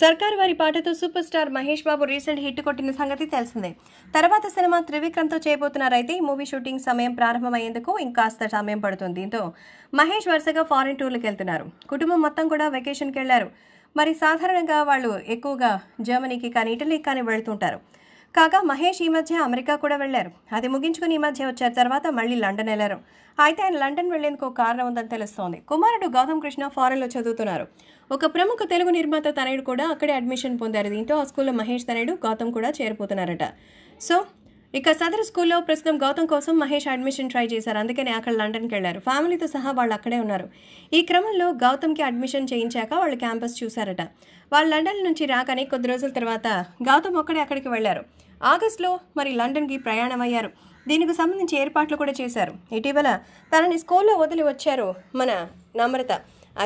సర్కార్ వారి పాటతో super star Mahesh Babu recent hit కొట్టిన సంగతి తెలిసిందే తర్వాత సినిమా త్రివిక్రమ్తో చేయబోతున్నారైతే మూవీ షూటింగ్ సమయం ప్రారంభమయ్యేందుకు ఇంకాస్త సమయం పడుతుంది దీంతో మహేష్ వరుసగా ఫారెన్ టూర్లకు వెళ్తున్నారు కుటుంబం మొత్తం కూడా వెకేషన్కి వెళ్లారు మరి సాధారణంగా వాళ్ళు ఎక్కువగా జర్మనీకి కానీ ఇటలీకి కానీ వెళుతుంటారు కాగా మహేష్ ఈ మధ్య అమెరికా కూడా వెళ్ళారు అది ముగించుకుని ఈ మధ్య వచ్చారు తర్వాత మళ్ళీ లండన్ వెళ్ళారు అయితే ఆయన లండన్ వెళ్లేందుకు కారణం ఉందని తెలుస్తోంది కుమారుడు గౌతమ్ కృష్ణ ఫారెన్లో చదువుతున్నారు ఒక ప్రముఖ తెలుగు నిర్మాత తనయుడు కూడా అక్కడే అడ్మిషన్ పొందారు దీంతో ఆ స్కూల్లో మహేష్ తనయుడు గౌతమ్ కూడా చేరిపోతున్నారట సో ఇక సదరు స్కూల్లో ప్రస్తుతం గౌతమ్ కోసం మహేష్ అడ్మిషన్ ట్రై చేశారు అందుకనే అక్కడ లండన్కి వెళ్లారు ఫ్యామిలీతో సహా వాళ్ళు అక్కడే ఉన్నారు ఈ క్రమంలో గౌతమ్కి అడ్మిషన్ చేయించాక వాళ్ళు క్యాంపస్ చూశారట వాళ్ళు లండన్ నుంచి రాకని కొద్ది రోజుల తర్వాత గౌతమ్ ఒక్కడే అక్కడికి వెళ్లారు ఆగస్టులో మరి లండన్కి ప్రయాణమయ్యారు దీనికి సంబంధించి ఏర్పాట్లు కూడా చేశారు ఇటీవల తనని స్కూల్లో వదిలి వచ్చారు మన నమ్రత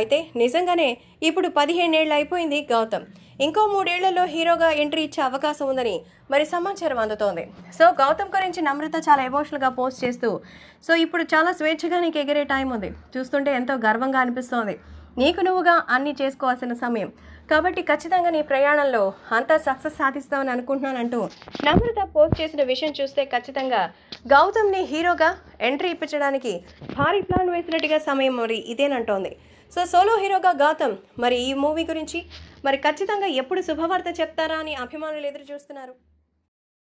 అయితే నిజంగానే ఇప్పుడు పదిహేనేళ్ళు అయిపోయింది గౌతమ్ ఇంకో మూడేళ్లలో హీరోగా ఎంట్రీ ఇచ్చే అవకాశం ఉందని మరి సమాచారం అందుతోంది సో గౌతమ్ గురించి నమ్రత చాలా ఎమోషనల్గా పోస్ట్ చేస్తూ సో ఇప్పుడు చాలా స్వేచ్ఛగా నీకు ఎగిరే టైం ఉంది చూస్తుంటే ఎంతో గర్వంగా అనిపిస్తోంది నీకు నువ్వుగా అన్ని చేసుకోవాల్సిన సమయం కాబట్టి ఖచ్చితంగా నీ ప్రయాణంలో అంతా సక్సెస్ సాధిస్తామని అనుకుంటున్నానంటూ నమ్రత పోస్ట్ చేసిన విషయం చూస్తే ఖచ్చితంగా గౌతమ్ని హీరోగా ఎంట్రీ ఇప్పించడానికి భారీ ప్లాన్ వేసినట్టుగా సమయం మరి ఇదేనంటోంది సో సోలో హీరోగా గౌతమ్ మరి ఈ మూవీ గురించి మరి ఖచ్చితంగా ఎప్పుడు శుభవార్త చెప్తారా అని అభిమానులు ఎదురు చూస్తున్నారు